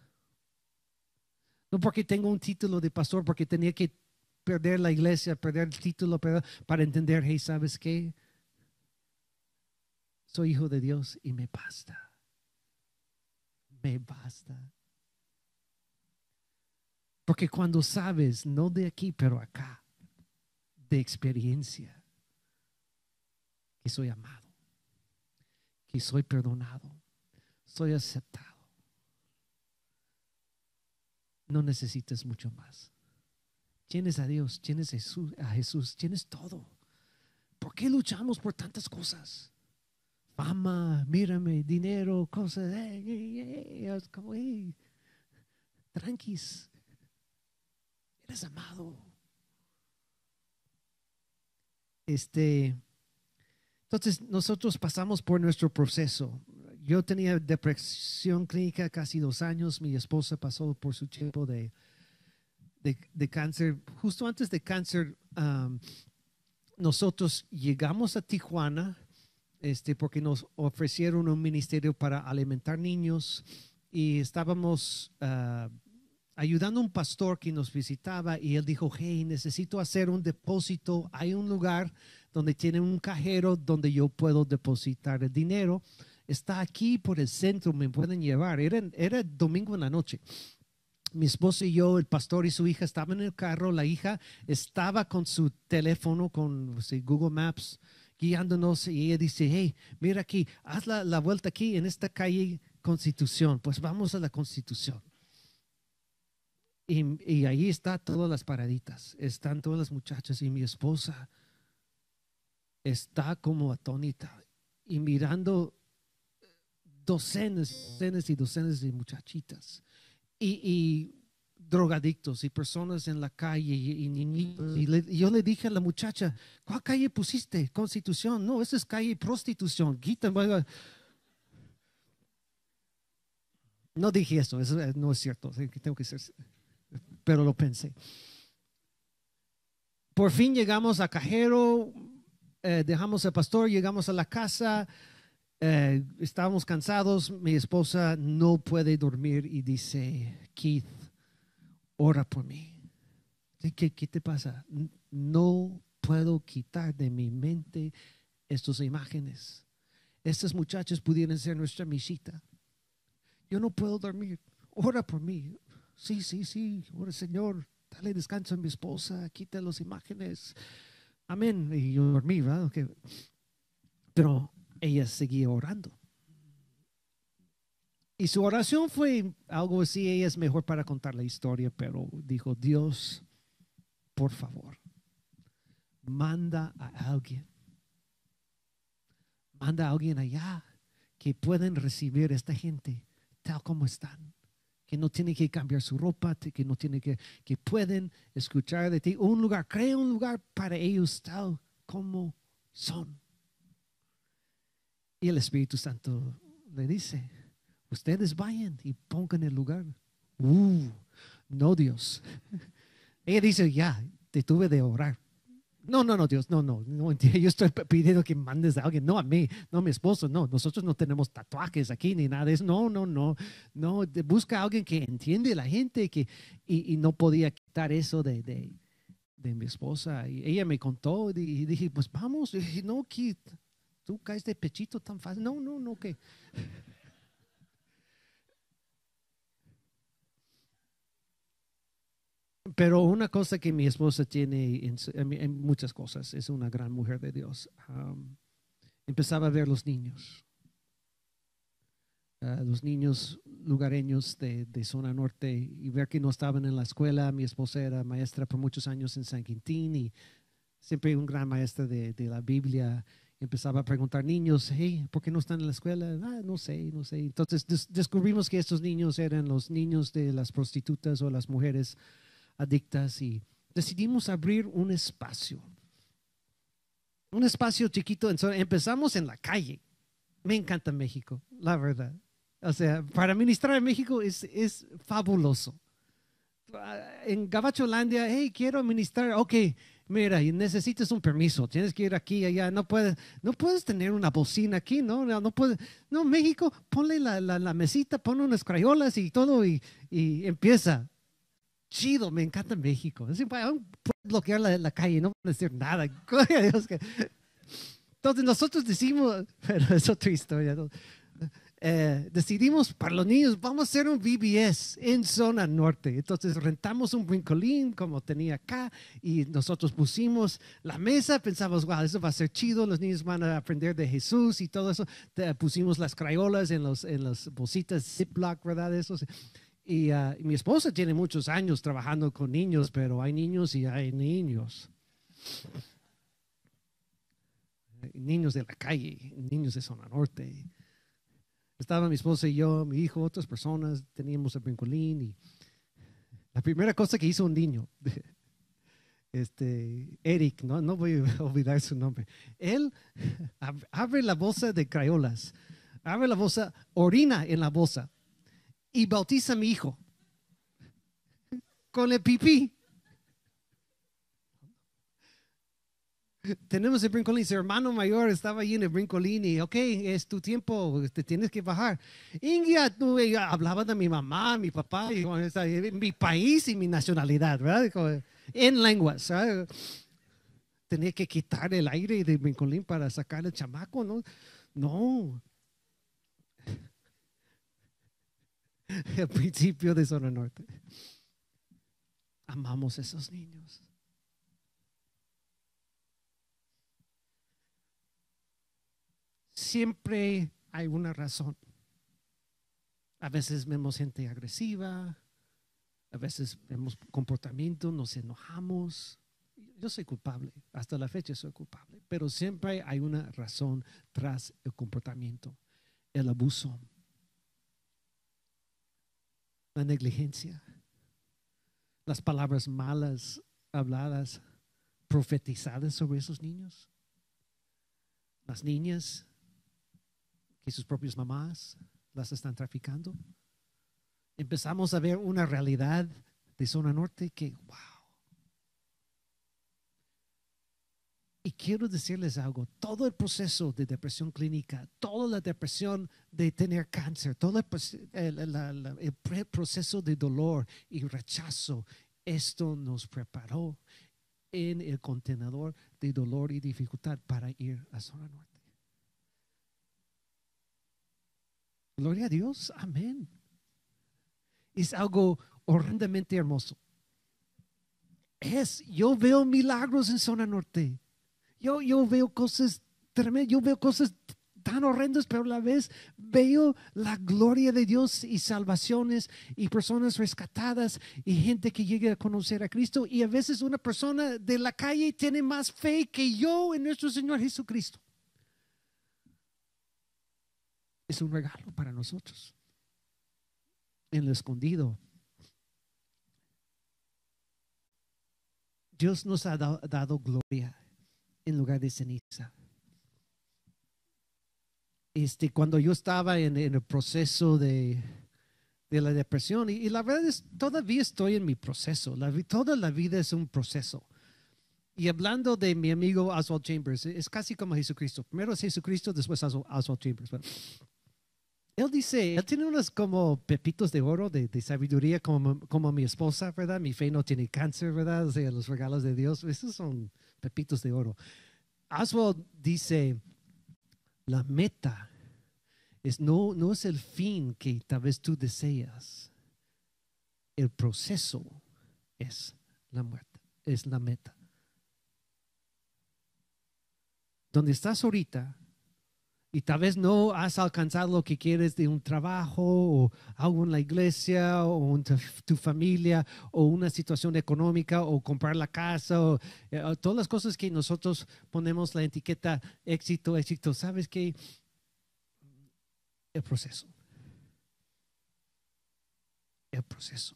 No porque tengo un título de pastor, porque tenía que perder la iglesia, perder el título, para entender, hey, ¿sabes qué? Soy hijo de Dios y me basta. Me basta. Porque cuando sabes, no de aquí, pero acá, de experiencia, que soy amado, que soy perdonado, soy aceptado, no necesitas mucho más. Tienes a Dios, tienes a Jesús, tienes todo. ¿Por qué luchamos por tantas cosas? Fama, mírame, dinero, cosas. Eh, eh, eh, eh Eres amado. Este, entonces nosotros pasamos por nuestro proceso. Yo tenía depresión clínica casi dos años. Mi esposa pasó por su tiempo de de, cáncer, justo antes de cáncer, nosotros llegamos a Tijuana este, porque nos ofrecieron un ministerio para alimentar niños y estábamos ah, ayudando a un pastor que nos visitaba y él dijo, hey, necesito hacer un depósito, hay un lugar donde tienen un cajero donde yo puedo depositar el dinero, está aquí por el centro, me pueden llevar, era, era domingo en la noche mi esposo y yo, el pastor y su hija estaban en el carro, la hija estaba con su teléfono, con Google Maps, guiándonos y ella dice, hey, mira aquí, haz la, vuelta aquí en esta calle Constitución, pues vamos a la Constitución. Y, ahí está todas las paraditas, están todas las muchachas y mi esposa está como atónita y mirando docenas, docenas y docenas de muchachitas y, drogadictos y personas en la calle y, mm. Y, yo le dije a la muchacha, ¿cuál calle pusiste? Constitución. No, esa es calle prostitución. No dije eso, eh, no es cierto. Tengo que ser, pero lo pensé. Por fin llegamos a cajero, eh, dejamos al pastor, llegamos a la casa. Eh, estábamos cansados, mi esposa no puede dormir y dice, Keith, ora por mí. ¿Qué, ¿Qué te pasa? No puedo quitar de mi mente estas imágenes. Estas muchachas pudieran ser nuestra misita. Yo no puedo dormir. Ora por mí. Sí, sí, sí. Ora, Señor. Dale descanso a mi esposa. Quita las imágenes. Amén. Y yo dormí, ¿verdad? Pero ella seguía orando. Y su oración fue algo así, ella es mejor para contar la historia, pero dijo, Dios, por favor, manda a alguien, manda a alguien allá que pueden recibir esta gente tal como están, que no tiene que cambiar su ropa, que no tiene que, que pueden escuchar de ti un lugar, crea un lugar para ellos tal como son. Y el Espíritu Santo le dice, ustedes vayan y pongan el lugar. Uh, no, Dios. *laughs* Ella dice, ya, te tuve de orar. No, no, no, Dios, no, no, no, yo estoy *laughs* pidiendo que mandes a alguien, no a mí, no a mi esposo, no, nosotros no tenemos tatuajes aquí ni nada de no, no, no, no, busca a alguien que entiende la gente que, y, no podía quitar eso de, mi esposa. Y ella me contó y dije, pues vamos, no, quit tú caes de pechito tan fácil. No, no, no, que. Pero una cosa que mi esposa tiene en, muchas cosas, es una gran mujer de Dios. empezaba a ver los niños. Ah, los niños lugareños de, zona norte y ver que no estaban en la escuela. Mi esposa era maestra por muchos años en San Quintín y siempre un gran maestro de, de la Biblia empezaba a preguntar niños, hey, ¿por qué no están en la escuela? Ah, no sé, no sé. Entonces descubrimos que estos niños eran los niños de las prostitutas o las mujeres adictas y decidimos abrir un espacio. Un espacio chiquito. empezamos en la calle. Me encanta México, la verdad. O sea, para ministrar en México es, es fabuloso. Ah, en Gabacholandia, hey, quiero ministrar, ok, mira, necesitas un permiso, tienes que ir aquí, allá, no puedes, no puedes tener una bocina aquí, ¿no? No, puedes, no, México, ponle la, la, mesita, pon unas crayolas y todo y, y empieza. Chido, me encanta México. Puedes bloquear la, la, calle, no van a decir nada. *laughs* Entonces nosotros decimos, *laughs* pero es otra historia. Eh, decidimos para los niños, vamos a hacer un VBS en zona norte. Entonces rentamos un brincolín como tenía acá y nosotros pusimos la mesa, pensamos, wow, eso va a ser chido, los niños van a aprender de Jesús y todo eso. pusimos las crayolas en, los, en las bolsitas Ziploc, ¿verdad? Eso. Ah, y mi esposa tiene muchos años trabajando con niños, pero hay niños y hay niños niños de la calle, niños de zona norte. Estaba mi esposa y yo, mi hijo, otras personas, teníamos el brincolín y la primera cosa que hizo un niño, *laughs* este, Eric, no, no voy a olvidar su nombre, él abre la bolsa de crayolas, abre la bolsa, orina en la bolsa y bautiza a mi hijo con el pipí. tenemos el brincolín. Su hermano mayor estaba allí en el brincolín y, ok, es tu tiempo, te tienes que bajar. India, tú eh, hablaba de mi mamá, mi papá, eh, mi país y mi nacionalidad, ¿verdad? En lenguas, ¿sabes? Tenía que quitar el aire del brincolín para sacar al chamaco, ¿no? No. *laughs* El principio de Zona Norte. Amamos esos niños siempre hay una razón. A veces vemos gente agresiva, a veces vemos comportamiento, nos enojamos. Yo soy culpable, hasta la fecha soy culpable, pero siempre hay una razón tras el comportamiento, el abuso, la negligencia, las palabras malas habladas, profetizadas sobre esos niños, las niñas, y sus propias mamás las están traficando. Empezamos a ver una realidad de zona norte que, wow. Y quiero decirles algo, todo el proceso de depresión clínica, toda la depresión de tener cáncer, todo el proceso de dolor y rechazo, esto nos preparó en el contenedor de dolor y dificultad para ir a zona norte. Gloria a Dios, amén. Es algo horrendamente hermoso. Es, yo veo milagros en zona norte. Yo, yo veo cosas tremendas, yo veo cosas tan horrendas, pero a la vez veo la gloria de Dios y salvaciones y personas rescatadas y gente que llega a conocer a Cristo. Y a veces una persona de la calle tiene más fe que yo en nuestro Señor Jesucristo es un regalo para nosotros. En lo escondido. Dios nos ha dado, gloria en lugar de ceniza. Este, cuando yo estaba en, el proceso de, la depresión, y, la verdad es, todavía estoy en mi proceso, la, toda la vida es un proceso. Y hablando de mi amigo Oswald Chambers, es casi como Jesucristo. Primero es Jesucristo, después Oswald Chambers él dice, él tiene unos como pepitos de oro, de, sabiduría, como, como, mi esposa, ¿verdad? Mi fe no tiene cáncer, ¿verdad? O sea, los regalos de Dios, esos son pepitos de oro. Oswald dice, la meta es, no, no es el fin que tal vez tú deseas, el proceso es la muerte, es la meta. Donde estás ahorita y tal vez no has alcanzado lo que quieres de un trabajo o algo en la iglesia o en tu, familia o una situación económica o comprar la casa o, eh, o todas las cosas que nosotros ponemos la etiqueta éxito, éxito. ¿Sabes qué? El proceso. El proceso.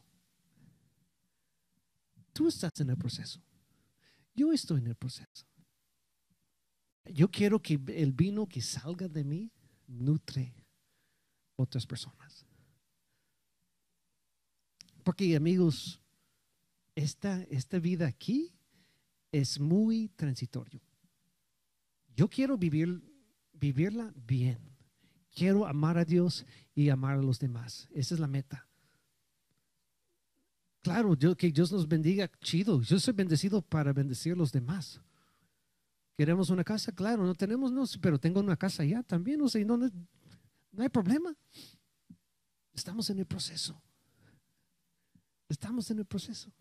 Tú estás en el proceso. Yo estoy en el proceso. Yo quiero que el vino que salga de mí nutre otras personas. Porque amigos, esta, esta vida aquí es muy transitorio. Yo quiero vivir, vivirla bien. Quiero amar a Dios y amar a los demás. Esa es la meta. Claro, yo, que Dios nos bendiga, chido. Yo soy bendecido para bendecir a los demás. ¿Queremos una casa? Claro, no tenemos, no, pero tengo una casa ya también, no sé, no, hay problema. Estamos en el proceso. Estamos en el proceso.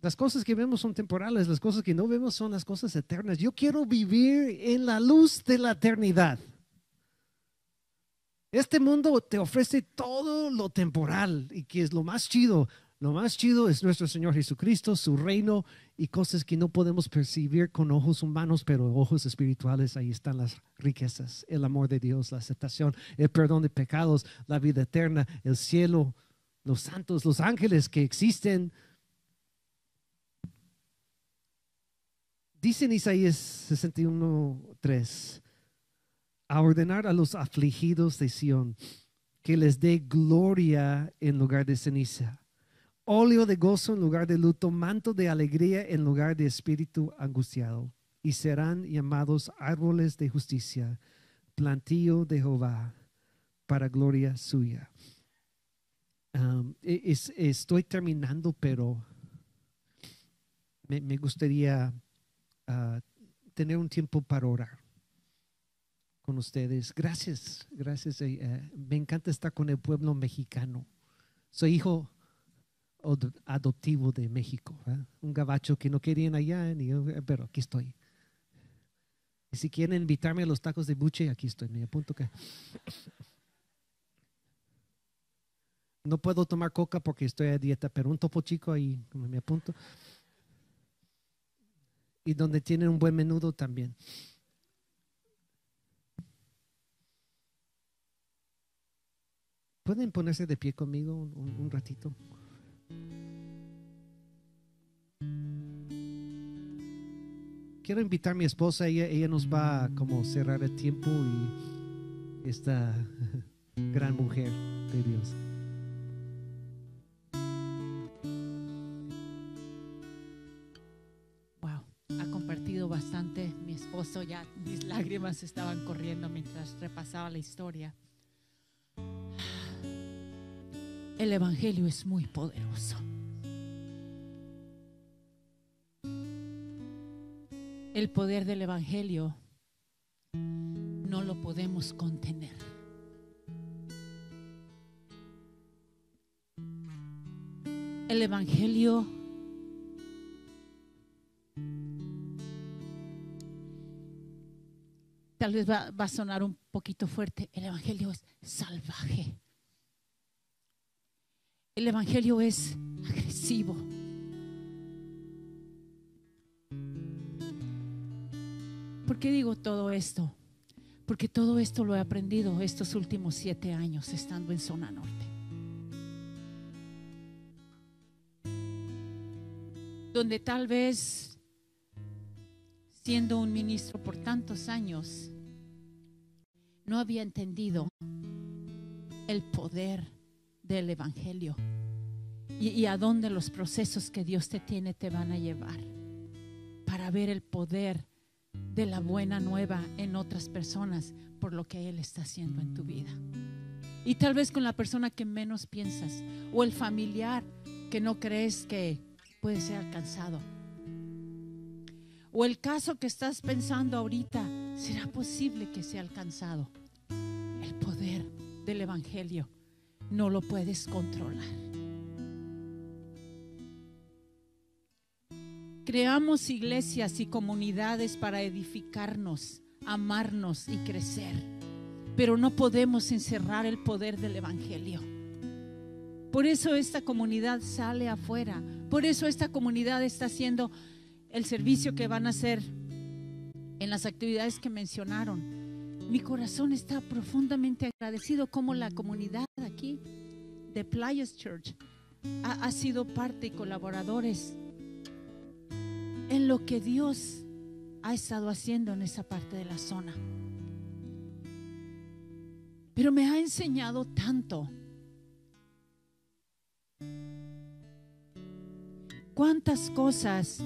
Las cosas que vemos son temporales, las cosas que no vemos son las cosas eternas. Yo quiero vivir en la luz de la eternidad. Este mundo te ofrece todo lo temporal y que es lo más chido, lo más chido es nuestro Señor Jesucristo, su reino y cosas que no podemos percibir con ojos humanos, pero ojos espirituales, ahí están las riquezas, el amor de Dios, la aceptación, el perdón de pecados, la vida eterna, el cielo, los santos, los ángeles que existen. Dice en Isaías 61.3, a ordenar a los afligidos de Sión que les dé gloria en lugar de ceniza óleo de gozo en lugar de luto, manto de alegría en lugar de espíritu angustiado. Y serán llamados árboles de justicia, plantío de Jehová, para gloria suya. E, estoy terminando, pero me, gustaría ah, tener un tiempo para orar con ustedes. Gracias, gracias. Eh, eh, me encanta estar con el pueblo mexicano. Soy hijo adoptivo de México, un gabacho que no querían allá, ¿eh? eh, pero aquí estoy. si quieren invitarme a los tacos de buche, aquí estoy, me apunto que... No puedo tomar coca porque estoy a dieta, pero un topo chico ahí me apunto. Y donde tienen un buen menudo también. ¿Pueden ponerse de pie conmigo un ratito? Quiero invitar a mi esposa, ella, nos va a como cerrar el tiempo y esta *laughs* gran mujer de Dios. ha compartido bastante mi esposo, ya mis lágrimas estaban corriendo mientras repasaba la historia. El Evangelio es muy poderoso. El poder del Evangelio no lo podemos contener. El Evangelio tal vez va, a sonar un poquito fuerte, el Evangelio es salvaje. El Evangelio es agresivo. ¿Por qué digo todo esto? Porque todo esto lo he aprendido estos últimos siete años estando en zona norte. Donde tal vez, siendo un ministro por tantos años, no había entendido el poder del Evangelio y, a dónde los procesos que Dios te tiene te van a llevar para ver el poder de la buena nueva en otras personas por lo que Él está haciendo en tu vida. Y tal vez con la persona que menos piensas o el familiar que no crees que puede ser alcanzado. O el caso que estás pensando ahorita, ¿será posible que sea alcanzado? El poder del Evangelio no lo puedes controlar. Creamos iglesias y comunidades para edificarnos, amarnos y crecer, pero no podemos encerrar el poder del Evangelio. Por eso esta comunidad sale afuera, por eso esta comunidad está haciendo el servicio que van a hacer en las actividades que mencionaron, mi corazón está profundamente agradecido como la comunidad aquí de Playas Church ha, ha sido parte y colaboradores en lo que Dios ha estado haciendo en esa parte de la zona. Pero me ha enseñado tanto. cuántas cosas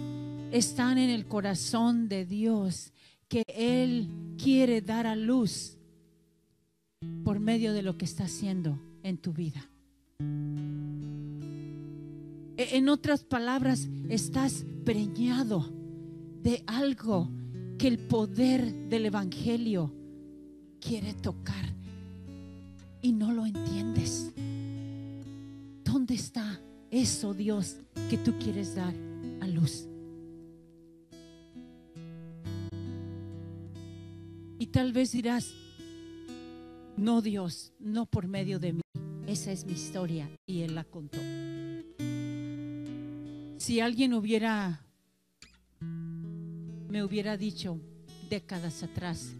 están en el corazón de Dios que Él quiere dar a luz por medio de lo que está haciendo en tu vida. E, en otras palabras, estás preñado de algo que el poder del Evangelio quiere tocar y no lo entiendes. ¿Dónde está eso, Dios, que tú quieres dar a luz? Y tal vez dirás, no Dios, no por medio de mí. Esa es mi historia y Él la contó. Si alguien hubiera, me hubiera dicho décadas atrás,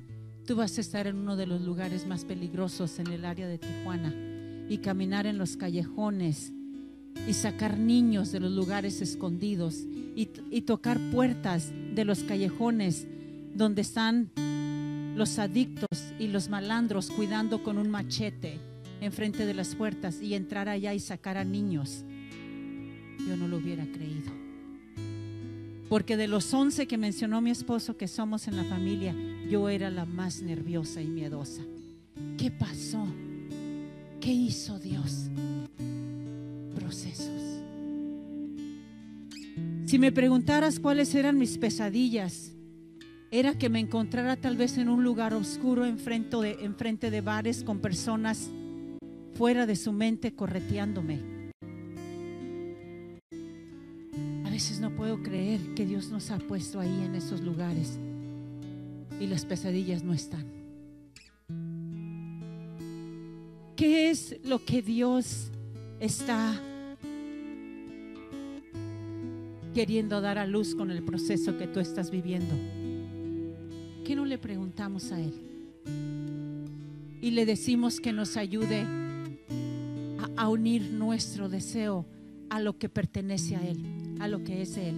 tú vas a estar en uno de los lugares más peligrosos en el área de Tijuana y caminar en los callejones y sacar niños de los lugares escondidos y, y, tocar puertas de los callejones donde están los adictos y los malandros cuidando con un machete enfrente de las puertas y entrar allá y sacar a niños, yo no lo hubiera creído. Porque de los 11 que mencionó mi esposo que somos en la familia, yo era la más nerviosa y miedosa. ¿Qué pasó? ¿Qué hizo Dios? Procesos. Si me preguntaras cuáles eran mis pesadillas, era que me encontrara tal vez en un lugar oscuro enfrente de, bares con personas fuera de su mente correteándome. A veces no puedo creer que Dios nos ha puesto ahí en esos lugares y las pesadillas no están. ¿Qué es lo que Dios está queriendo dar a luz con el proceso que tú estás viviendo? qué no le preguntamos a Él? Y le decimos que nos ayude a, a unir nuestro deseo a lo que pertenece a Él, a lo que es Él,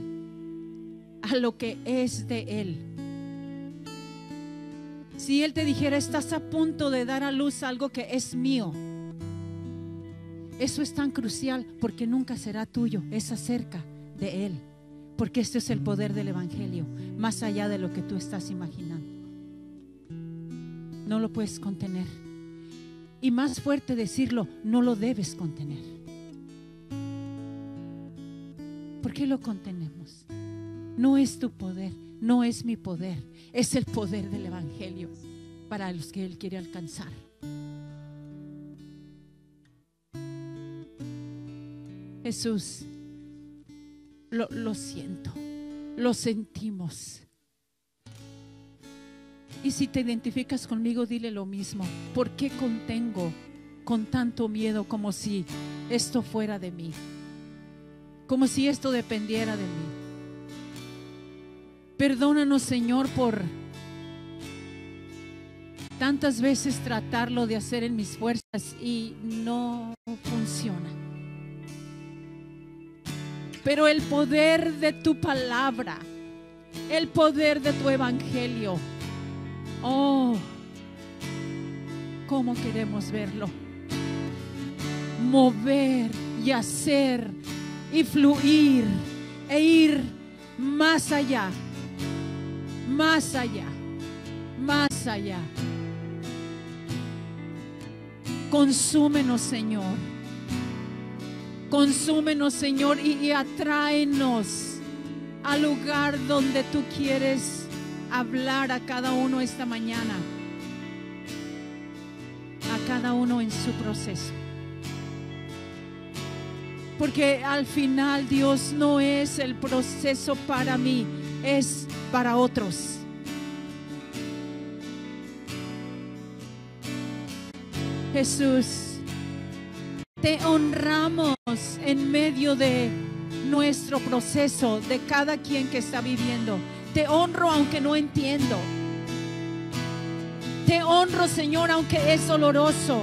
a lo que es de Él. Si Él te dijera, estás a punto de dar a luz algo que es mío, eso es tan crucial porque nunca será tuyo, es acerca de Él. Porque este es el poder del Evangelio, más allá de lo que tú estás imaginando. No lo puedes contener. Y más fuerte decirlo, no lo debes contener. ¿Por qué lo contenemos? No es tu poder, no es mi poder, es el poder del Evangelio para los que Él quiere alcanzar. Jesús lo, siento, lo sentimos. Y si te identificas conmigo, dile lo mismo. ¿Por qué contengo con tanto miedo como si esto fuera de mí? Como si esto dependiera de mí. Perdónanos, Señor, por tantas veces tratarlo de hacer en mis fuerzas y no funciona pero el poder de tu palabra, el poder de tu evangelio. Oh, ¿cómo queremos verlo? Mover y hacer y fluir e ir más allá, más allá, más allá. Consúmenos, Señor. Consúmenos, Señor, y, atráenos al lugar donde tú quieres hablar a cada uno esta mañana. A cada uno en su proceso. Porque al final Dios no es el proceso para mí, es para otros. Jesús te honramos en medio de nuestro proceso, de cada quien que está viviendo. Te honro aunque no entiendo. Te honro, Señor, aunque es doloroso.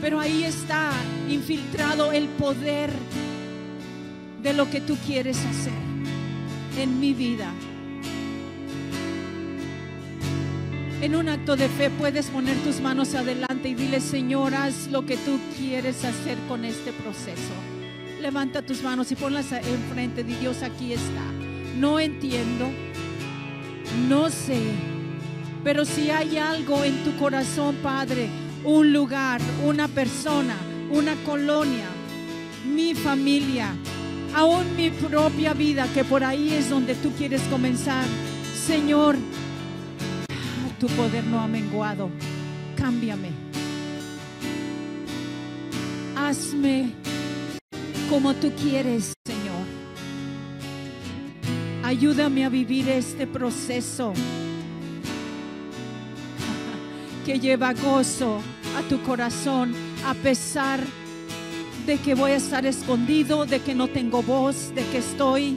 Pero ahí está infiltrado el poder de lo que tú quieres hacer en mi vida. En un acto de fe puedes poner tus manos adelante y dile, Señor, haz lo que tú quieres hacer con este proceso. Levanta tus manos y ponlas enfrente. de Dios, aquí está. No entiendo, no sé, pero si hay algo en tu corazón, Padre, un lugar, una persona, una colonia, mi familia, aún mi propia vida, que por ahí es donde tú quieres comenzar. Señor, tu poder no ha menguado. Cámbiame. Hazme como tú quieres, Señor. Ayúdame a vivir este proceso *laughs* que lleva gozo a tu corazón a pesar de que voy a estar escondido, de que no tengo voz, de que estoy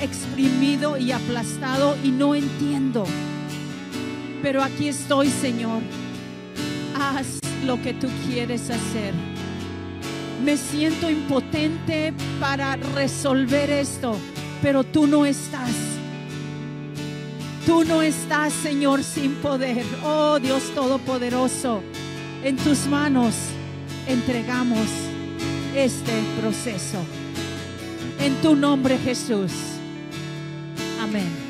exprimido y aplastado y no entiendo. Pero aquí estoy, Señor. Haz lo que tú quieres hacer. Me siento impotente para resolver esto, pero tú no estás. Tú no estás, Señor, sin poder. Oh Dios Todopoderoso, en tus manos entregamos este proceso. En tu nombre, Jesús. Amén.